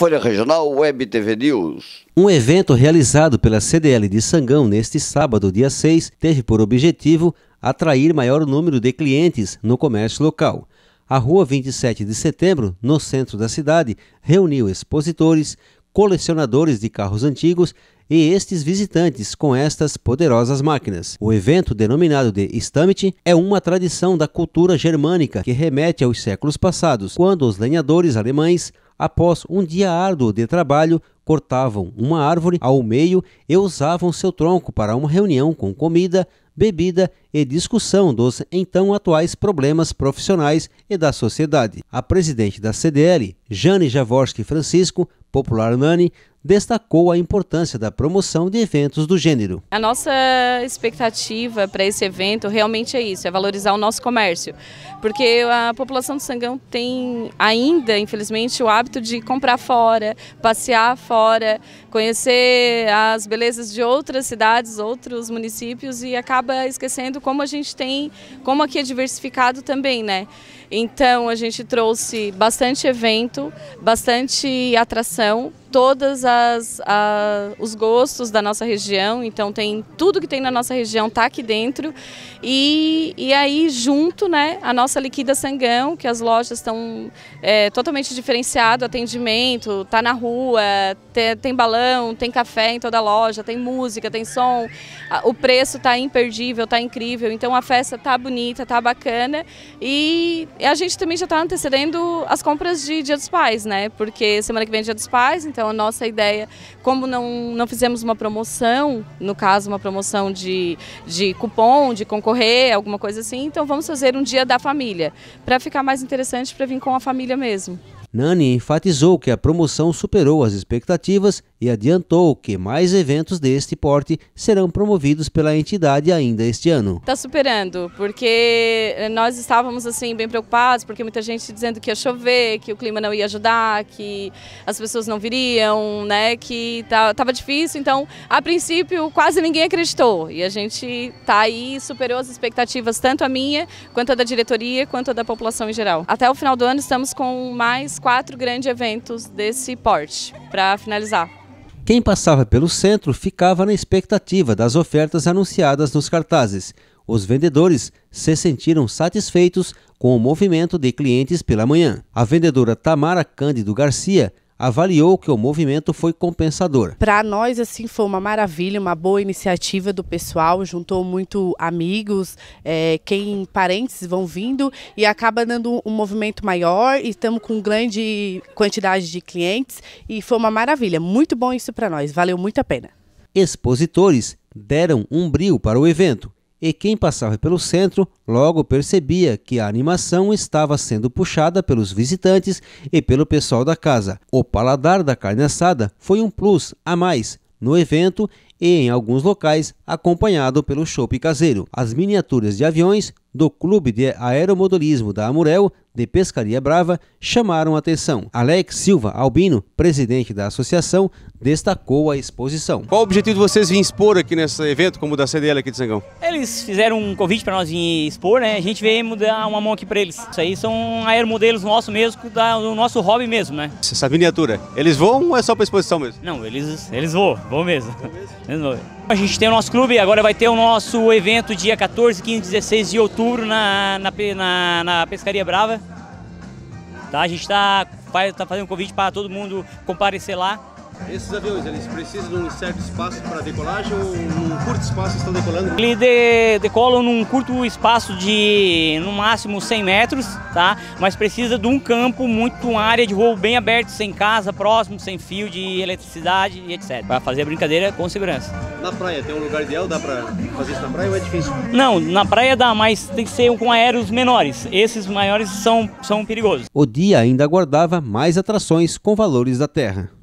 Folha Regional Web TV News. Um evento realizado pela CDL de Sangão neste sábado, dia 6, teve por objetivo atrair maior número de clientes no comércio local. A rua 27 de setembro, no centro da cidade, reuniu expositores, colecionadores de carros antigos e estes visitantes com estas poderosas máquinas. O evento, denominado de Stammit, é uma tradição da cultura germânica que remete aos séculos passados, quando os lenhadores alemães Após um dia árduo de trabalho, cortavam uma árvore ao meio e usavam seu tronco para uma reunião com comida, bebida e discussão dos então atuais problemas profissionais e da sociedade. A presidente da CDL, Jane Javorski Francisco, popular Nani, destacou a importância da promoção de eventos do gênero. A nossa expectativa para esse evento realmente é isso, é valorizar o nosso comércio, porque a população do Sangão tem ainda, infelizmente, o hábito de comprar fora, passear fora, conhecer as belezas de outras cidades, outros municípios e acaba acaba esquecendo como a gente tem, como aqui é diversificado também, né? Então a gente trouxe bastante evento, bastante atração todas os gostos da nossa região, então tem tudo que tem na nossa região tá aqui dentro e, e aí junto, né, a nossa liquida sangão, que as lojas estão é, totalmente diferenciado, atendimento, tá na rua, tem, tem, balão, tem café em toda loja, tem música, tem som, o preço tá imperdível, tá incrível, então a festa tá bonita, tá bacana e, a gente também já está antecedendo as compras de Dia dos Pais, né, porque semana que vem é Dia dos Pais, então então a nossa ideia, como não, não fizemos uma promoção, no caso uma promoção de, de cupom, de concorrer, alguma coisa assim, então vamos fazer um dia da família, para ficar mais interessante para vir com a família mesmo. Nani enfatizou que a promoção superou as expectativas e adiantou que mais eventos deste porte serão promovidos pela entidade ainda este ano. Está superando, porque nós estávamos assim bem preocupados, porque muita gente dizendo que ia chover, que o clima não ia ajudar, que as pessoas não viriam, né, que estava tá, difícil. Então, a princípio, quase ninguém acreditou e a gente está aí superou as expectativas tanto a minha quanto a da diretoria quanto a da população em geral. Até o final do ano estamos com mais quatro grandes eventos desse porte, para finalizar. Quem passava pelo centro ficava na expectativa das ofertas anunciadas nos cartazes. Os vendedores se sentiram satisfeitos com o movimento de clientes pela manhã. A vendedora Tamara Cândido Garcia avaliou que o movimento foi compensador. Para nós, assim, foi uma maravilha, uma boa iniciativa do pessoal, juntou muito amigos, é, quem parentes vão vindo e acaba dando um movimento maior e estamos com grande quantidade de clientes e foi uma maravilha, muito bom isso para nós, valeu muito a pena. Expositores deram um brilho para o evento e quem passava pelo centro logo percebia que a animação estava sendo puxada pelos visitantes e pelo pessoal da casa. O paladar da carne assada foi um plus a mais no evento e em alguns locais acompanhado pelo chopp caseiro. As miniaturas de aviões do Clube de Aeromodelismo da Amurel, de Pescaria Brava, chamaram atenção. Alex Silva Albino, presidente da associação, destacou a exposição. Qual o objetivo de vocês virem expor aqui nesse evento, como o da CDL aqui de Sangão? Eles fizeram um convite para nós vir expor, né? A gente veio mudar uma mão aqui para eles. Isso aí são aeromodelos nossos mesmo, da, do nosso hobby mesmo, né? Essa miniatura, eles voam ou é só para exposição mesmo? Não, eles, eles voam, voam mesmo. Voam mesmo? A gente tem o nosso clube, agora vai ter o nosso evento dia 14, 15, 16 de outubro outubro na, na, na, na Pescaria Brava. Tá? A gente está faz, tá fazendo um convite para todo mundo comparecer lá esses aviões, eles precisam de um certo espaço para decolagem ou num curto espaço estão decolando? Eles de, decolam num curto espaço de, no máximo, 100 metros, tá? Mas precisa de um campo, muito uma área de voo bem aberto, sem casa, próximo, sem fio de eletricidade e etc. Para fazer a brincadeira com segurança. Na praia, tem um lugar ideal? Dá para fazer isso na praia ou é difícil? Não, na praia dá, mas tem que ser com aéreos menores. Esses maiores são, são perigosos. O dia ainda aguardava mais atrações com valores da terra.